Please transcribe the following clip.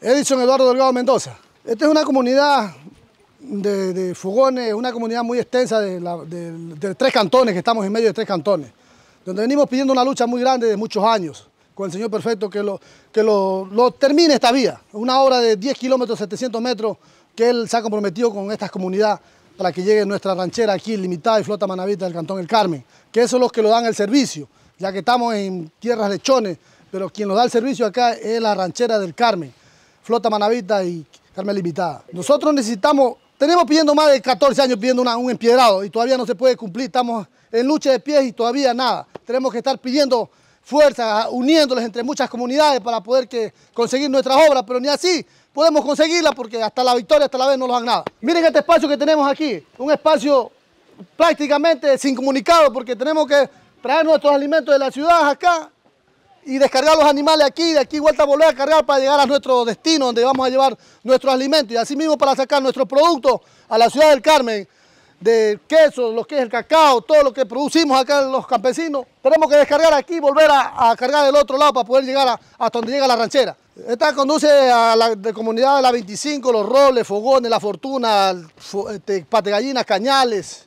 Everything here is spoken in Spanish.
Edison Eduardo Delgado Mendoza. Esta es una comunidad de, fugones, fogones, una comunidad muy extensa de, tres cantones, que estamos en medio de tres cantones, donde venimos pidiendo una lucha muy grande de muchos años con el señor Perfecto que lo, que lo, termine esta vía, una obra de 10 kilómetros, 700 metros, que él se ha comprometido con estas comunidades para que llegue nuestra ranchera aquí, limitada y flota manavita del Cantón El Carmen, que esos son los que lo dan el servicio, ya que estamos en tierras lechones, pero quien nos da el servicio acá es la ranchera del Carmen. Flota Manavita y Carmen Limitada. Nosotros necesitamos, tenemos pidiendo más de 14 años pidiendo un empiedrado y todavía no se puede cumplir, estamos en lucha de pies y todavía nada. Tenemos que estar pidiendo fuerza, uniéndoles entre muchas comunidades para poder conseguir nuestras obras, pero ni así podemos conseguirlas porque hasta la victoria, hasta la vez no lo hagan nada. Miren este espacio que tenemos aquí, un espacio prácticamente sin comunicado porque tenemos que traer nuestros alimentos de la ciudad acá y descargar los animales aquí, de aquí vuelta a volver a cargar para llegar a nuestro destino donde vamos a llevar nuestros alimentos y asimismo para sacar nuestros productos a la ciudad del Carmen, de queso, lo que es el cacao, todo lo que producimos acá los campesinos, tenemos que descargar aquí y volver a, cargar del otro lado para poder llegar a, hasta donde llega la ranchera. Esta conduce a la comunidad de la 25, Los Roles, Fogones, La Fortuna, este, Pategallinas, Cañales.